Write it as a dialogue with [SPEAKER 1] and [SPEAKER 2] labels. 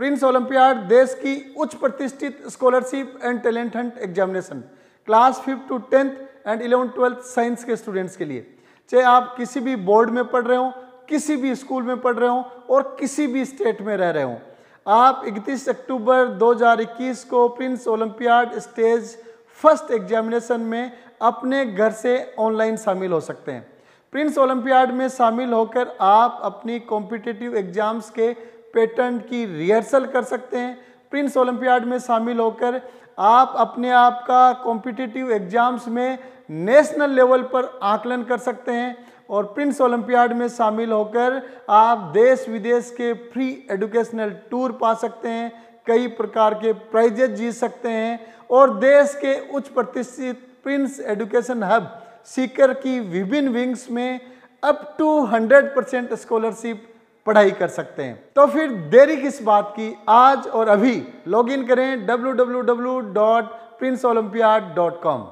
[SPEAKER 1] Prince olympiad देश की उच्च प्रतिष्ठित scholarship and talent hunt examination class fifth to tenth and eleventh twelfth science के स्टूडेंट्स के लिए चाहे आप किसी भी बोर्ड में पढ़ रहे हो किसी भी स्कूल में पढ़ रहे हो और किसी भी स्टेट में रह रहे हो आप 31 अक्टूबर 2021 को Prince Olympiad stage first examination में अपने घर से ऑनलाइन शामिल हो सकते हैं प्रिंस ओलंपियाड में शामिल होकर आप अपनी कॉम्पिटिटिव एग्जाम्स के पेटेंट की रिहर्सल कर सकते हैं प्रिंस ओलंपियाड में शामिल होकर आप अपने आप का कॉम्पिटिटिव एग्जाम्स में नेशनल लेवल पर आकलन कर सकते हैं और प्रिंस ओलंपियाड में शामिल होकर आप देश विदेश के फ्री एजुकेशनल टूर पा सकते हैं कई प्रकार के प्राइजेज जीत सकते हैं और देश के उच्च प्रतिष्ठित प्रिंस एजुकेशन हब सीकर की विभिन्न विंग्स में अप टू 100 परसेंट स्कॉलरशिप पढ़ाई कर सकते हैं तो फिर देरी किस बात की आज और अभी लॉगिन करें W W W dot Prince dot
[SPEAKER 2] com